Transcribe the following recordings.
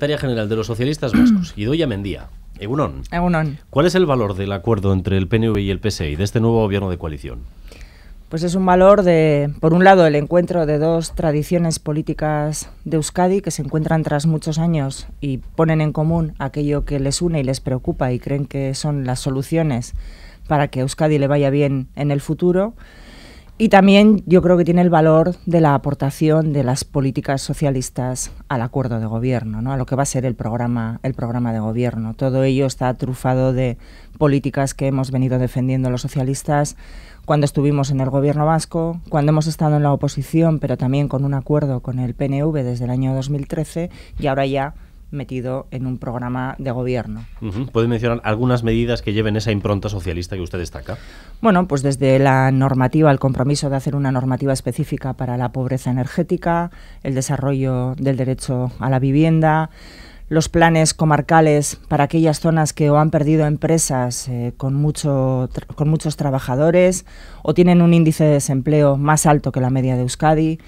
secretaria general de los socialistas vascos, Idoia Mendía. Egunon. Egunon. ¿Cuál es el valor del acuerdo entre el PNV y el PSI e de este nuevo gobierno de coalición? Pues es un valor de, por un lado, el encuentro de dos tradiciones políticas de Euskadi que se encuentran tras muchos años y ponen en común aquello que les une y les preocupa y creen que son las soluciones para que Euskadi le vaya bien en el futuro. Y también yo creo que tiene el valor de la aportación de las políticas socialistas al acuerdo de gobierno, ¿no? a lo que va a ser el programa, el programa de gobierno. Todo ello está trufado de políticas que hemos venido defendiendo los socialistas cuando estuvimos en el gobierno vasco, cuando hemos estado en la oposición, pero también con un acuerdo con el PNV desde el año 2013 y ahora ya metido en un programa de gobierno. ¿Puede mencionar algunas medidas que lleven esa impronta socialista que usted destaca? Bueno, pues desde la normativa, el compromiso de hacer una normativa específica para la pobreza energética, el desarrollo del derecho a la vivienda, los planes comarcales para aquellas zonas que o han perdido empresas eh, con, con muchos trabajadores o tienen un índice de desempleo más alto que la media de Euskadi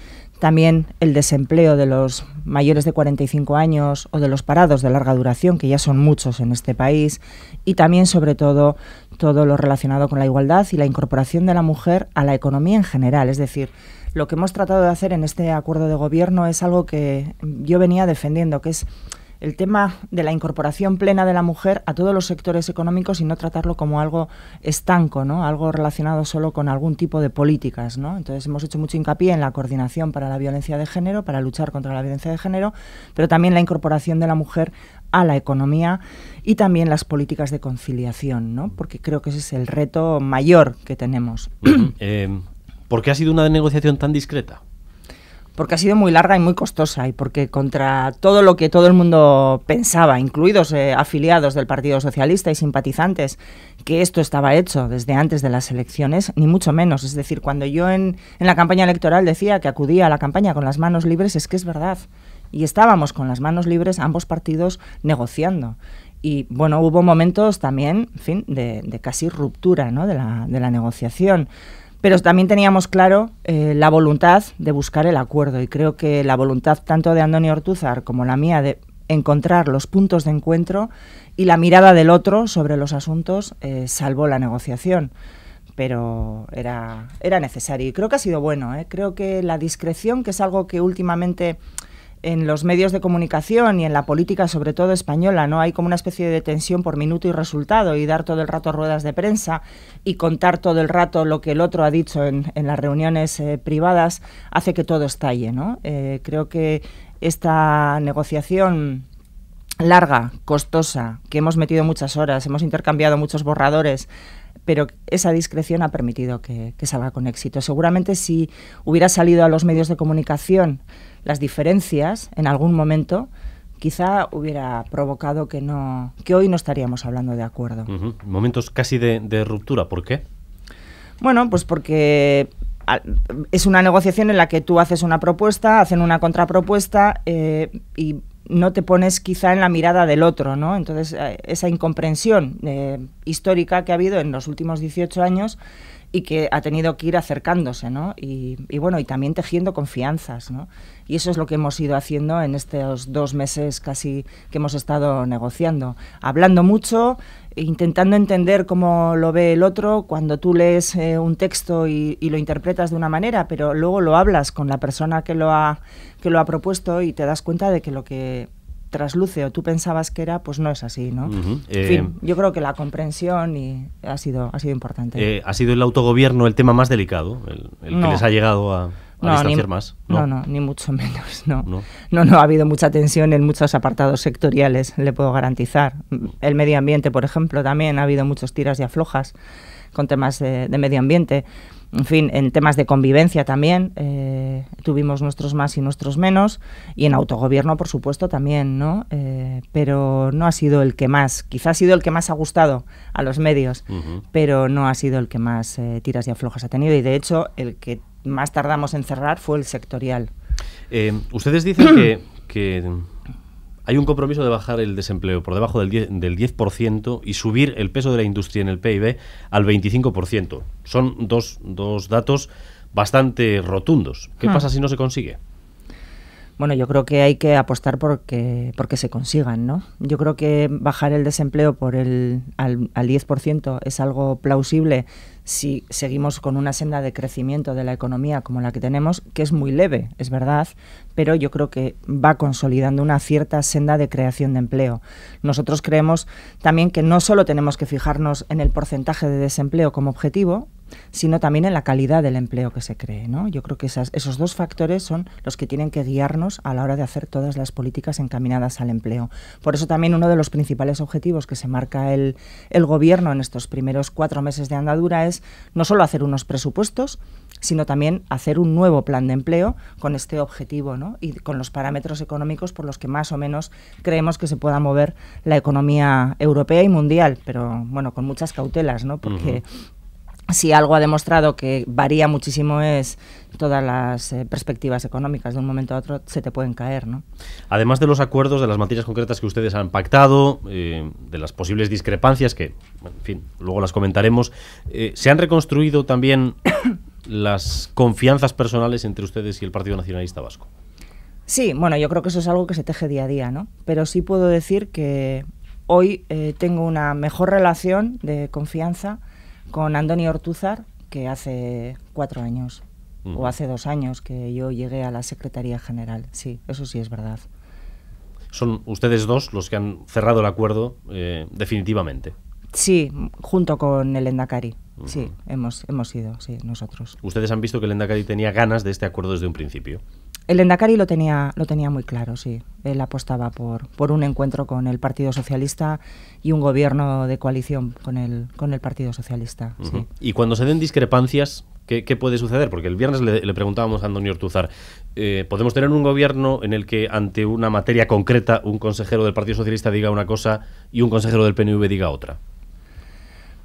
también el desempleo de los mayores de 45 años o de los parados de larga duración, que ya son muchos en este país, y también, sobre todo, todo lo relacionado con la igualdad y la incorporación de la mujer a la economía en general. Es decir, lo que hemos tratado de hacer en este acuerdo de gobierno es algo que yo venía defendiendo, que es el tema de la incorporación plena de la mujer a todos los sectores económicos y no tratarlo como algo estanco, ¿no? algo relacionado solo con algún tipo de políticas. ¿no? Entonces hemos hecho mucho hincapié en la coordinación para la violencia de género, para luchar contra la violencia de género, pero también la incorporación de la mujer a la economía y también las políticas de conciliación, ¿no? porque creo que ese es el reto mayor que tenemos. Eh, ¿Por qué ha sido una negociación tan discreta? porque ha sido muy larga y muy costosa y porque contra todo lo que todo el mundo pensaba, incluidos eh, afiliados del Partido Socialista y simpatizantes, que esto estaba hecho desde antes de las elecciones, ni mucho menos. Es decir, cuando yo en, la campaña electoral decía que acudía a la campaña con las manos libres, es que es verdad. Y estábamos con las manos libres ambos partidos negociando. Y bueno, hubo momentos también, fin, de, casi ruptura ¿no? de la negociación. Pero también teníamos claro eh, la voluntad de buscar el acuerdo y creo que la voluntad tanto de Antonio Ortuzar como la mía de encontrar los puntos de encuentro y la mirada del otro sobre los asuntos eh, salvó la negociación. Pero era, era necesario y creo que ha sido bueno. ¿eh? Creo que la discreción, que es algo que últimamente en los medios de comunicación y en la política, sobre todo española, ¿no? Hay como una especie de tensión por minuto y resultado y dar todo el rato ruedas de prensa y contar todo el rato lo que el otro ha dicho en, las reuniones eh, privadas hace que todo estalle, eh, creo que esta negociación larga, costosa, que hemos metido muchas horas, hemos intercambiado muchos borradores, pero esa discreción ha permitido que, salga con éxito. Seguramente si hubiera salido a los medios de comunicación las diferencias en algún momento, quizá hubiera provocado que no que hoy no estaríamos hablando de acuerdo. Momentos casi de, ruptura, ¿por qué? Bueno, pues porque es una negociación en la que tú haces una propuesta, hacen una contrapropuesta eh, y no te pones quizá en la mirada del otro, ¿no? Entonces, eh, esa incomprensión eh, histórica que ha habido en los últimos 18 años y que ha tenido que ir acercándose, ¿no? Y, bueno, y también tejiendo confianzas, ¿no? Y eso es lo que hemos ido haciendo en estos dos meses casi que hemos estado negociando, hablando mucho, intentando entender cómo lo ve el otro, cuando tú lees eh, un texto y, y, lo interpretas de una manera, pero luego lo hablas con la persona que lo ha, que lo ha propuesto y te das cuenta de que lo que trasluce o tú pensabas que era, pues no es así, ¿no? en eh, fin, yo creo que la comprensión y ha sido, ha sido importante. Eh, ¿Ha sido el autogobierno el tema más delicado, el, que les ha llegado a...? no, ni, ¿no? ni mucho menos. No. no. no, ha habido mucha tensión en muchos apartados sectoriales, le puedo garantizar. El medio ambiente, por ejemplo, también ha habido muchos tiras y aflojas con temas de, medio ambiente. En fin, en temas de convivencia también eh, tuvimos nuestros más y nuestros menos y en autogobierno, por supuesto, también, ¿no? Eh, pero no ha sido el que más, quizás ha sido el que más ha gustado a los medios, pero no ha sido el que más eh, tiras y aflojas ha tenido y de hecho el que más tardamos en cerrar fue el sectorial. Eh, ustedes dicen que, hay un compromiso de bajar el desempleo por debajo del 10%, y subir el peso de la industria en el PIB al 25%. Son dos, datos bastante rotundos. ¿Qué hmm. pasa si no se consigue? bueno, yo creo que hay que apostar porque, porque se consigan, ¿no? Yo creo que bajar el desempleo por el, al, al 10% es algo plausible si seguimos con una senda de crecimiento de la economía como la que tenemos, que es muy leve, es verdad, pero yo creo que va consolidando una cierta senda de creación de empleo. Nosotros creemos también que no solo tenemos que fijarnos en el porcentaje de desempleo como objetivo, sino también en la calidad del empleo que se cree. ¿no? Yo creo que esos dos factores son los que tienen que guiarnos a la hora de hacer todas las políticas encaminadas al empleo. Por eso también uno de los principales objetivos que se marca el, Gobierno en estos primeros cuatro meses de andadura es no solo hacer unos presupuestos, sino también hacer un nuevo plan de empleo con este objetivo y con los parámetros económicos por los que más o menos creemos que se pueda mover la economía europea y mundial, pero bueno, con muchas cautelas, ¿no? porque si algo ha demostrado que varía muchísimo es todas las eh, perspectivas económicas de un momento a otro se te pueden caer, ¿no? Además de los acuerdos, de las materias concretas que ustedes han pactado, eh, de las posibles discrepancias que, en fin, luego las comentaremos, eh, ¿se han reconstruido también las confianzas personales entre ustedes y el Partido Nacionalista Vasco? Sí, bueno, yo creo que eso es algo que se teje día a día, ¿no? Pero sí puedo decir que hoy tengo una mejor relación de confianza con Andoni Ortúzar, que hace cuatro años o hace dos años que yo llegué a la Secretaría General. Sí, eso sí es verdad. Son ustedes dos los que han cerrado el acuerdo eh, definitivamente. Sí, junto con el Endacari. Sí, hemos, hemos ido, sí, nosotros. Ustedes han visto que el Endacari tenía ganas de este acuerdo desde un principio. El Endacari lo tenía, lo tenía muy claro, sí. Él apostaba por, por un encuentro con el Partido Socialista y un gobierno de coalición con el, con el Partido Socialista. Y cuando se den discrepancias, ¿Qué, puede suceder? Porque el viernes le, preguntábamos a Antonio Ortuzar, eh, ¿podemos tener un gobierno en el que ante una materia concreta un consejero del Partido Socialista diga una cosa y un consejero del PNV diga otra?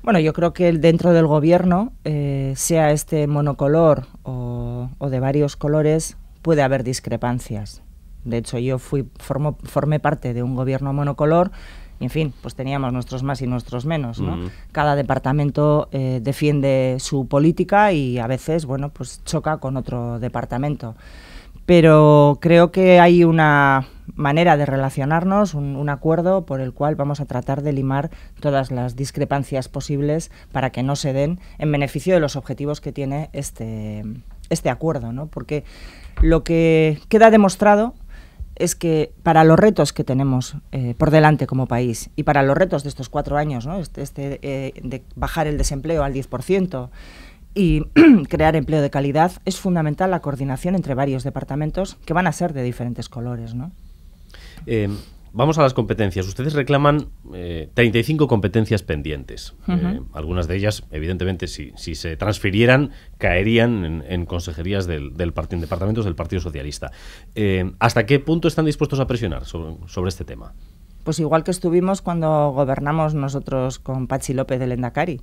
Bueno, yo creo que dentro del gobierno, eh, sea este monocolor o, o de varios colores, puede haber discrepancias. De hecho, yo fui formé parte de un gobierno monocolor y, en fin, pues teníamos nuestros más y nuestros menos. Cada departamento eh, defiende su política y a veces, bueno, pues choca con otro departamento. Pero creo que hay una manera de relacionarnos, un, un acuerdo por el cual vamos a tratar de limar todas las discrepancias posibles para que no se den en beneficio de los objetivos que tiene este, este acuerdo, ¿no? Porque lo que queda demostrado es que para los retos que tenemos eh, por delante como país y para los retos de estos cuatro años, ¿no? Este, este, eh, de bajar el desempleo al 10% y crear empleo de calidad, es fundamental la coordinación entre varios departamentos que van a ser de diferentes colores. ¿no? Em, Vamos a las competencias. Ustedes reclaman 35 eh, competencias pendientes. Eh, algunas de ellas, evidentemente, si, se transfirieran, caerían en, consejerías del, del en departamentos del Partido Socialista. Eh, ¿Hasta qué punto están dispuestos a presionar sobre, sobre, este tema? Pues igual que estuvimos cuando gobernamos nosotros con Pachi López del Endacari.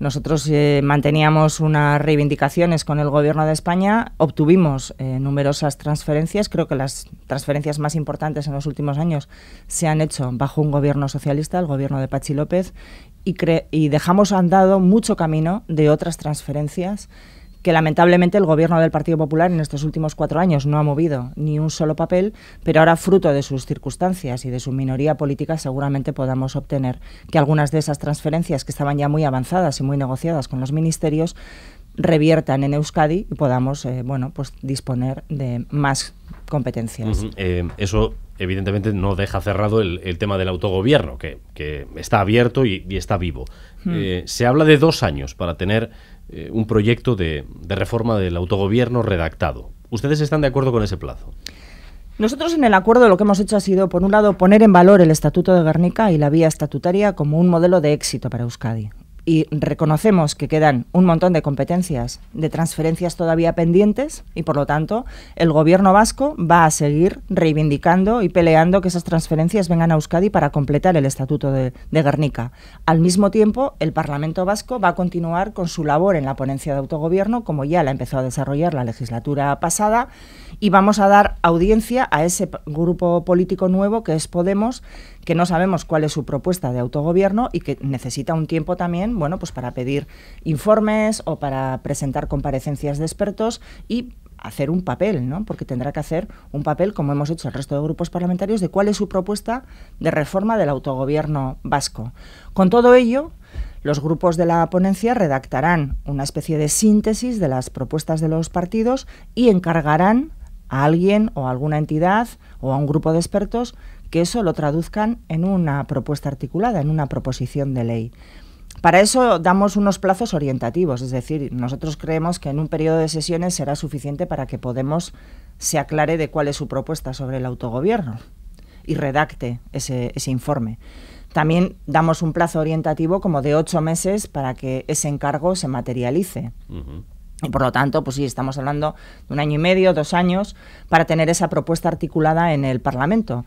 Nosotros eh, manteníamos unas reivindicaciones con el Gobierno de España, obtuvimos eh, numerosas transferencias, creo que las transferencias más importantes en los últimos años se han hecho bajo un gobierno socialista, el gobierno de Pachi López, y, y dejamos andado mucho camino de otras transferencias que lamentablemente el gobierno del Partido Popular en estos últimos cuatro años no ha movido ni un solo papel, pero ahora fruto de sus circunstancias y de su minoría política seguramente podamos obtener que algunas de esas transferencias que estaban ya muy avanzadas y muy negociadas con los ministerios reviertan en Euskadi y podamos eh, bueno, pues disponer de más competencias. Eh, eso evidentemente no deja cerrado el, tema del autogobierno, que, está abierto y, está vivo. Hmm. Eh, se habla de dos años para tener eh, un proyecto de, de reforma del autogobierno redactado. ¿Ustedes están de acuerdo con ese plazo? Nosotros en el acuerdo lo que hemos hecho ha sido, por un lado, poner en valor el Estatuto de Guernica y la vía estatutaria como un modelo de éxito para Euskadi y reconocemos que quedan un montón de competencias, de transferencias todavía pendientes y por lo tanto el gobierno vasco va a seguir reivindicando y peleando que esas transferencias vengan a Euskadi para completar el Estatuto de, Guernica. Al mismo tiempo, el Parlamento vasco va a continuar con su labor en la ponencia de autogobierno, como ya la empezó a desarrollar la legislatura pasada, y vamos a dar audiencia a ese grupo político nuevo que es Podemos, que no sabemos cuál es su propuesta de autogobierno y que necesita un tiempo también, bueno, pues para pedir informes o para presentar comparecencias de expertos y hacer un papel, ¿no? Porque tendrá que hacer un papel, como hemos hecho el resto de grupos parlamentarios, de cuál es su propuesta de reforma del autogobierno vasco. Con todo ello, los grupos de la ponencia redactarán una especie de síntesis de las propuestas de los partidos y encargarán a alguien o a alguna entidad o a un grupo de expertos que eso lo traduzcan en una propuesta articulada, en una proposición de ley. Para eso damos unos plazos orientativos, es decir, nosotros creemos que en un periodo de sesiones será suficiente para que Podemos se aclare de cuál es su propuesta sobre el autogobierno y redacte ese, informe. También damos un plazo orientativo como de ocho meses para que ese encargo se materialice. Y por lo tanto, pues sí, estamos hablando de un año y medio, dos años, para tener esa propuesta articulada en el Parlamento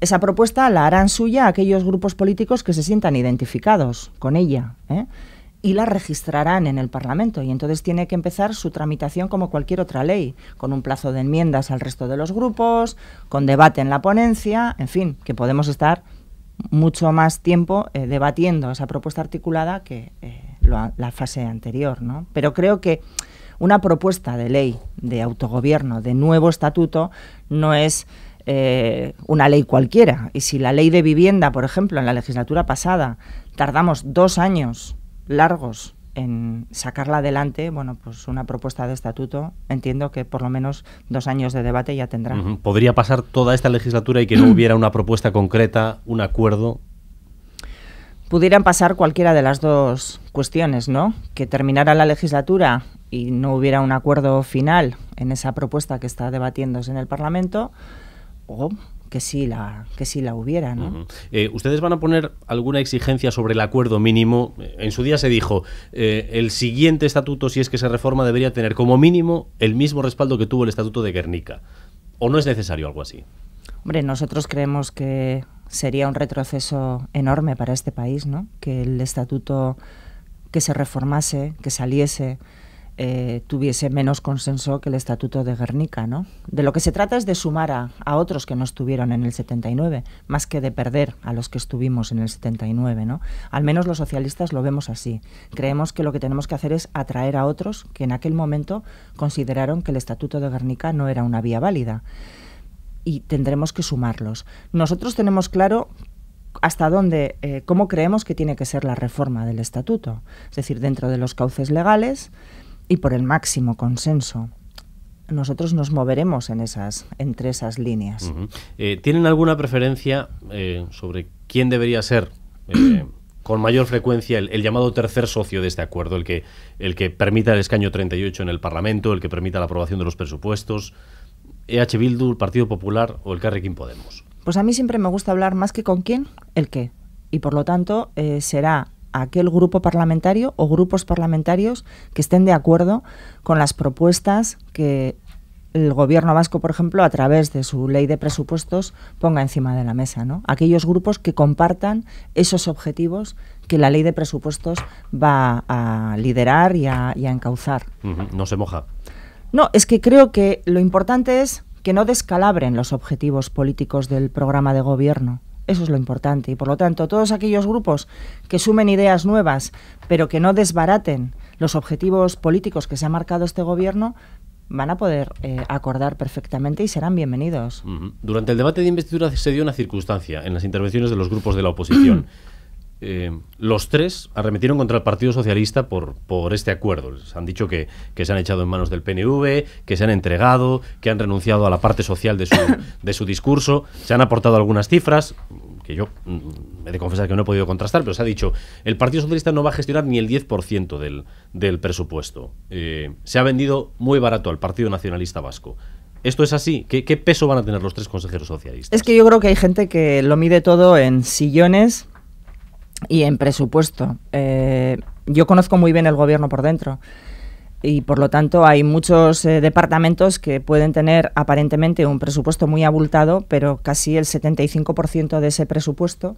esa propuesta la harán suya aquellos grupos políticos que se sientan identificados con ella ¿eh? y la registrarán en el Parlamento. Y entonces tiene que empezar su tramitación como cualquier otra ley, con un plazo de enmiendas al resto de los grupos, con debate en la ponencia, en fin, que podemos estar mucho más tiempo eh, debatiendo esa propuesta articulada que eh, la fase anterior. ¿no? Pero creo que una propuesta de ley de autogobierno, de nuevo estatuto, no es eh, una ley cualquiera. Y si la ley de vivienda, por ejemplo, en la legislatura pasada tardamos dos años largos en sacarla adelante, bueno, pues una propuesta de estatuto, entiendo que por lo menos dos años de debate ya tendrá. ¿Podría pasar toda esta legislatura y que no hubiera una propuesta concreta, un acuerdo? Pudieran pasar cualquiera de las dos cuestiones, ¿no? Que terminara la legislatura y no hubiera un acuerdo final en esa propuesta que está debatiéndose en el Parlamento o que sí la que si la hubiera, ¿no? Eh, Ustedes van a poner alguna exigencia sobre el acuerdo mínimo. Eh, en su día se dijo eh, el siguiente estatuto, si es que se reforma, debería tener como mínimo el mismo respaldo que tuvo el estatuto de Guernica. ¿O no es necesario algo así? Hombre, nosotros creemos que sería un retroceso enorme para este país, ¿no? Que el estatuto que se reformase, que saliese eh, tuviese menos consenso que el Estatuto de Guernica. ¿no? De lo que se trata es de sumar a, otros que no estuvieron en el 79, más que de perder a los que estuvimos en el 79. ¿no? Al menos los socialistas lo vemos así. Creemos que lo que tenemos que hacer es atraer a otros que en aquel momento consideraron que el Estatuto de Guernica no era una vía válida. Y tendremos que sumarlos. Nosotros tenemos claro hasta dónde, eh, cómo creemos que tiene que ser la reforma del estatuto. Es decir, dentro de los cauces legales, y por el máximo consenso nosotros nos moveremos en esas, entre esas líneas. Eh, ¿Tienen alguna preferencia eh, sobre quién debería ser eh, con mayor frecuencia el, llamado tercer socio de este acuerdo, el que, el que permita el escaño 38 en el Parlamento, el que permita la aprobación de los presupuestos, EH Bildu, el Partido Popular o el Carrequín Podemos? Pues a mí siempre me gusta hablar más que con quién, el qué. Y por lo tanto será aquel grupo parlamentario o grupos parlamentarios que estén de acuerdo con las propuestas que el gobierno vasco, por ejemplo, a través de su ley de presupuestos, ponga encima de la mesa, ¿no? Aquellos grupos que compartan esos objetivos que la ley de presupuestos va a liderar y a, encauzar. No se moja. No, es que creo que lo importante es que no descalabren los objetivos políticos del programa de gobierno. Eso es lo importante. Y por lo tanto, todos aquellos grupos que sumen ideas nuevas, pero que no desbaraten los objetivos políticos que se ha marcado este gobierno, van a poder eh, acordar perfectamente y serán bienvenidos. Durante el debate de investidura se dio una circunstancia en las intervenciones de los grupos de la oposición. Eh, los tres arremetieron contra el Partido Socialista por, por este acuerdo. Les han dicho que, se han echado en manos del PNV, que se han entregado, que han renunciado a la parte social de su, discurso. Se han aportado algunas cifras que yo mm, he de confesar que no he podido contrastar, pero se ha dicho, el Partido Socialista no va a gestionar ni el 10% del, presupuesto. Eh, se ha vendido muy barato al Partido Nacionalista Vasco. ¿Esto es así? ¿Qué peso van a tener los tres consejeros socialistas? Es que yo creo que hay gente que lo mide todo en sillones, y en presupuesto. Eh, yo conozco muy bien el gobierno por dentro y por lo tanto hay muchos eh, departamentos que pueden tener aparentemente un presupuesto muy abultado, pero casi el 75% de ese presupuesto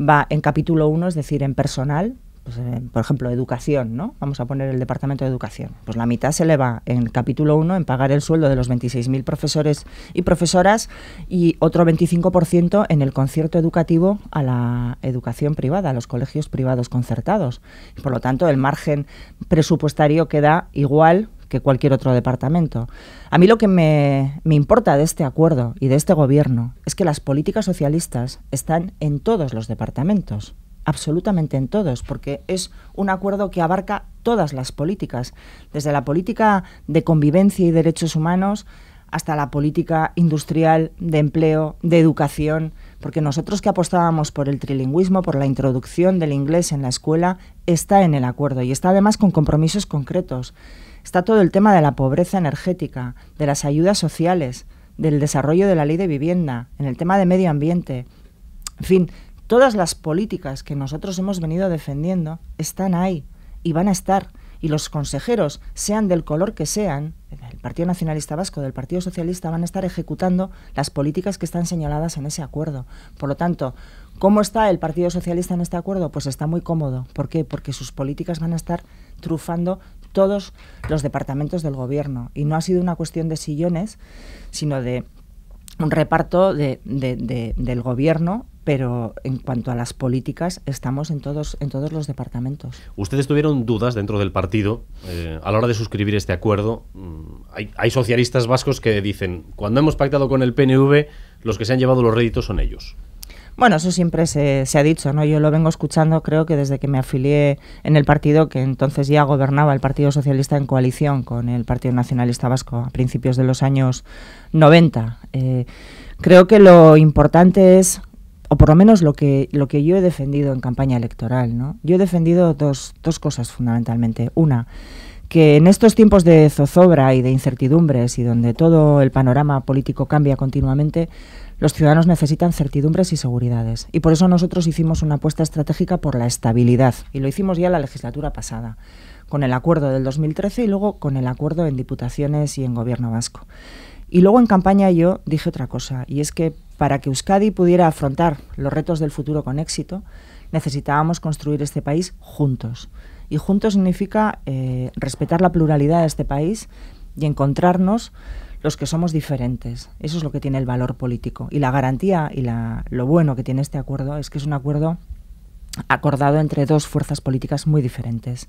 va en capítulo 1, es decir, en personal, pues, eh, por ejemplo, educación, ¿no? Vamos a poner el Departamento de Educación. Pues la mitad se le va en el capítulo 1 en pagar el sueldo de los 26.000 profesores y profesoras y otro 25% en el concierto educativo a la educación privada, a los colegios privados concertados. Por lo tanto, el margen presupuestario queda igual que cualquier otro departamento. A mí lo que me, me, importa de este acuerdo y de este gobierno es que las políticas socialistas están en todos los departamentos absolutamente en todos, porque es un acuerdo que abarca todas las políticas, desde la política de convivencia y derechos humanos hasta la política industrial, de empleo, de educación, porque nosotros que apostábamos por el trilingüismo, por la introducción del inglés en la escuela, está en el acuerdo y está además con compromisos concretos. Está todo el tema de la pobreza energética, de las ayudas sociales, del desarrollo de la ley de vivienda, en el tema de medio ambiente. En fin, Todas las políticas que nosotros hemos venido defendiendo están ahí y van a estar. Y los consejeros, sean del color que sean, del Partido Nacionalista Vasco, del Partido Socialista, van a estar ejecutando las políticas que están señaladas en ese acuerdo. Por lo tanto, ¿cómo está el Partido Socialista en este acuerdo? Pues está muy cómodo. ¿Por qué? Porque sus políticas van a estar trufando todos los departamentos del gobierno. Y no ha sido una cuestión de sillones, sino de un reparto del gobierno pero en cuanto a las políticas estamos en todos en todos los departamentos. Ustedes tuvieron dudas dentro del partido eh, a la hora de suscribir este acuerdo. Mm, hay, socialistas vascos que dicen cuando hemos pactado con el PNV los que se han llevado los réditos son ellos. Bueno, eso siempre se, ha dicho, ¿no? Yo lo vengo escuchando, creo que desde que me afilié en el partido que entonces ya gobernaba el Partido Socialista en coalición con el Partido Nacionalista Vasco a principios de los años 90. Eh, creo que lo importante es o por lo menos lo que, lo que yo he defendido en campaña electoral, ¿no? Yo he defendido dos, cosas fundamentalmente. Una, que en estos tiempos de zozobra y de incertidumbres y donde todo el panorama político cambia continuamente, los ciudadanos necesitan certidumbres y seguridades. Y por eso nosotros hicimos una apuesta estratégica por la estabilidad. Y lo hicimos ya en la legislatura pasada, con el acuerdo del 2013 y luego con el acuerdo en diputaciones y en gobierno vasco. Y luego en campaña yo dije otra cosa, y es que para que Euskadi pudiera afrontar los retos del futuro con éxito, necesitábamos construir este país juntos. Y juntos significa eh, respetar la pluralidad de este país y encontrarnos los que somos diferentes. Eso es lo que tiene el valor político. Y la garantía y lo bueno que tiene este acuerdo es que es un acuerdo acordado entre dos fuerzas políticas muy diferentes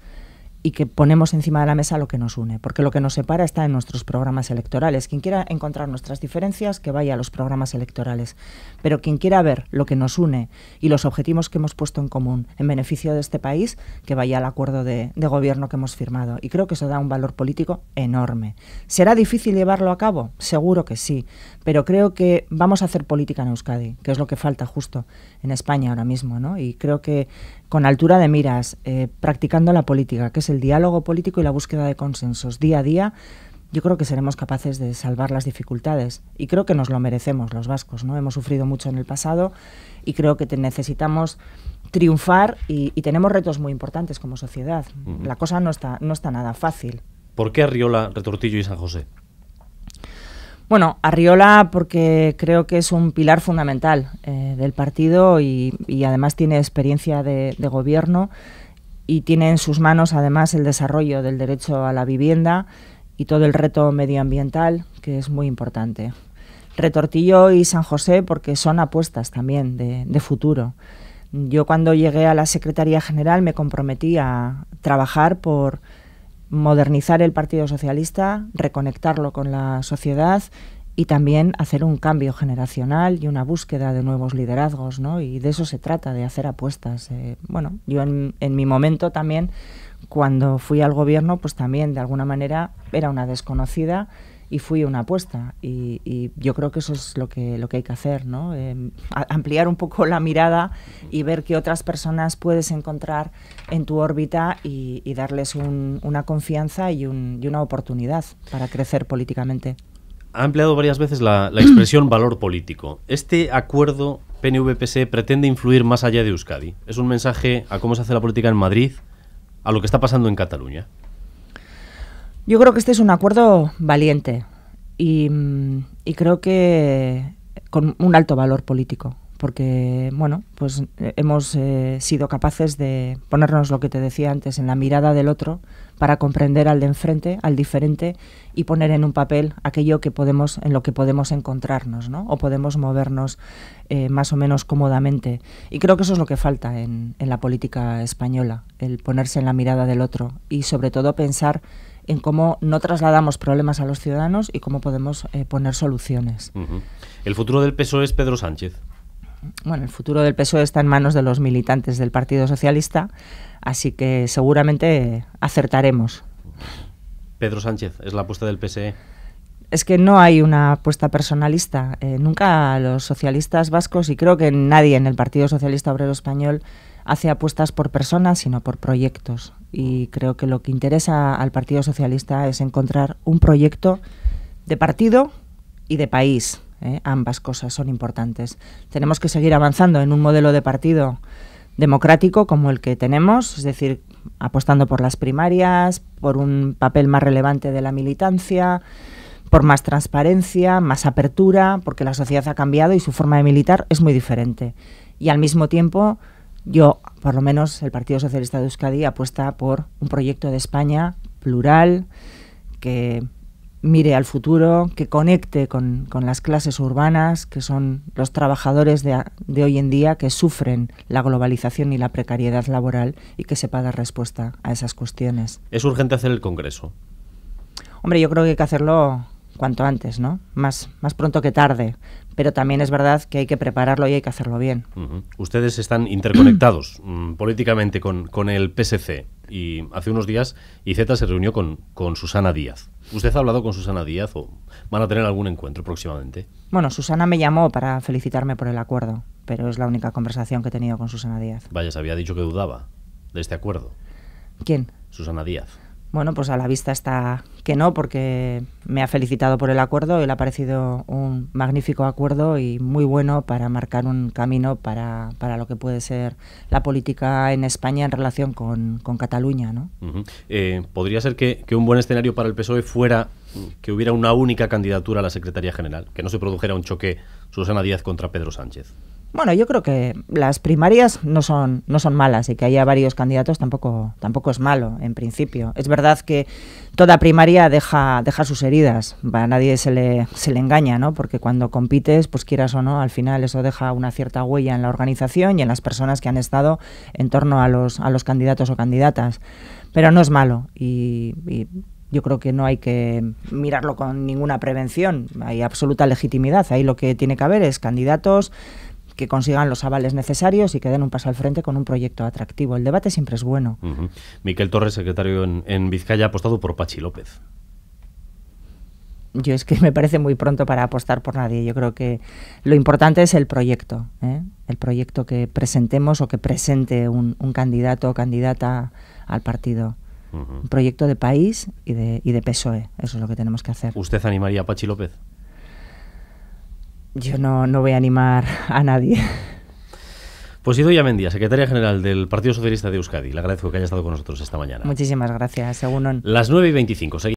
y que ponemos encima de la mesa lo que nos une, porque lo que nos separa está en nuestros programas electorales. Quien quiera encontrar nuestras diferencias, que vaya a los programas electorales, pero quien quiera ver lo que nos une y los objetivos que hemos puesto en común en beneficio de este país, que vaya al acuerdo de, gobierno que hemos firmado. Y creo que eso da un valor político enorme. ¿Será difícil llevarlo a cabo? Seguro que sí, pero creo que vamos a hacer política en Euskadi, que es lo que falta justo en España ahora mismo, Y creo que con altura de miras, eh, practicando la política, que es el diálogo político y la búsqueda de consensos día a día, yo creo que seremos capaces de salvar las dificultades. Y creo que nos lo merecemos los vascos, ¿no? Hemos sufrido mucho en el pasado y creo que necesitamos triunfar y, tenemos retos muy importantes como sociedad. La cosa no está, no está nada fácil. ¿Por qué Arriola, Retortillo y San José? Bueno, Arriola porque creo que es un pilar fundamental eh, del partido y, además tiene experiencia de, gobierno y tiene en sus manos además el desarrollo del derecho a la vivienda y todo el reto medioambiental que es muy importante. Retortillo y San José porque son apuestas también de futuro. Yo cuando llegué a la Secretaría General me comprometí a trabajar por modernizar el Partido Socialista, reconectarlo con la sociedad y también hacer un cambio generacional y una búsqueda de nuevos liderazgos, ¿no? Y de eso se trata, de hacer apuestas. Eh, bueno, yo en, en mi momento también, cuando fui al gobierno, pues también de alguna manera era una desconocida y fui una apuesta. Y, yo creo que eso es lo que, lo que hay que hacer, ¿no? Eh, ampliar un poco la mirada y ver qué otras personas puedes encontrar en tu órbita y, darles una confianza y, una oportunidad para crecer políticamente. Ha ampliado varias veces la, expresión valor político. ¿Este acuerdo PNVPC pretende influir más allá de Euskadi? ¿Es un mensaje a cómo se hace la política en Madrid, a lo que está pasando en Cataluña? Yo creo que este es un acuerdo valiente y, creo que con un alto valor político porque bueno, pues eh, hemos eh, sido capaces de ponernos lo que te decía antes en la mirada del otro para comprender al de enfrente, al diferente y poner en un papel aquello que podemos en lo que podemos encontrarnos, ¿no? O podemos movernos eh, más o menos cómodamente. Y creo que eso es lo que falta en, en la política española, el ponerse en la mirada del otro y sobre todo pensar en cómo no trasladamos problemas a los ciudadanos y cómo podemos eh, poner soluciones. ¿El futuro del PSOE es Pedro Sánchez? Bueno, el futuro del PSOE está en manos de los militantes del Partido Socialista, así que seguramente acertaremos. Pedro Sánchez es la apuesta del PSE es que no hay una apuesta personalista. Eh, nunca los socialistas vascos, y creo que nadie en el Partido Socialista Obrero Español, hace apuestas por personas, sino por proyectos y creo que lo que interesa al Partido Socialista es encontrar un proyecto de partido y de país. ¿eh? Ambas cosas son importantes. Tenemos que seguir avanzando en un modelo de partido democrático como el que tenemos, es decir, apostando por las primarias, por un papel más relevante de la militancia, por más transparencia, más apertura, porque la sociedad ha cambiado y su forma de militar es muy diferente. Y al mismo tiempo yo, por lo menos, el Partido Socialista de Euskadi apuesta por un proyecto de España plural, que mire al futuro, que conecte con, las clases urbanas, que son los trabajadores de, hoy en día que sufren la globalización y la precariedad laboral y que sepa dar respuesta a esas cuestiones. ¿Es urgente hacer el Congreso? Hombre, yo creo que hay que hacerlo cuanto antes, ¿no? Más, más pronto que tarde pero también es verdad que hay que prepararlo y hay que hacerlo bien. Ustedes están interconectados mm, políticamente con, el PSC y hace unos días IZ se reunió con, con Susana Díaz. ¿Usted ha hablado con Susana Díaz o van a tener algún encuentro próximamente? Bueno, Susana me llamó para felicitarme por el acuerdo, pero es la única conversación que he tenido con Susana Díaz. Vaya, se había dicho que dudaba de este acuerdo. ¿Quién? Susana Díaz bueno, pues a la vista está que no, porque me ha felicitado por el acuerdo y le ha parecido un magnífico acuerdo y muy bueno para marcar un camino para, para lo que puede ser la política en España en relación con, Cataluña. ¿no? Eh, ¿Podría ser que, que un buen escenario para el PSOE fuera que hubiera una única candidatura a la Secretaría General, que no se produjera un choque Susana Díaz contra Pedro Sánchez? Bueno, yo creo que las primarias no son, no son malas y que haya varios candidatos tampoco, tampoco es malo, en principio. Es verdad que toda primaria deja, deja sus heridas, a nadie se le, se le engaña, ¿no? Porque cuando compites, pues quieras o no, al final eso deja una cierta huella en la organización y en las personas que han estado en torno a los, a candidatos o candidatas. Pero no es malo y, y yo creo que no hay que mirarlo con ninguna prevención. Hay absoluta legitimidad. Ahí lo que tiene que haber es candidatos que consigan los avales necesarios y que den un paso al frente con un proyecto atractivo. El debate siempre es bueno. Miquel Torres, secretario en, Vizcaya, ha apostado por Pachi López yo es que me parece muy pronto para apostar por nadie. Yo creo que lo importante es el proyecto, ¿eh? el proyecto que presentemos o que presente un, candidato o candidata al partido. Un proyecto de país y de, y de PSOE, eso es lo que tenemos que hacer. ¿Usted animaría a Pachi López? Yo no, voy a animar a nadie. Pues Idoia Mendía, secretaria general del Partido Socialista de Euskadi. Le agradezco que haya estado con nosotros esta mañana. Muchísimas gracias, Según Las 9 y 25.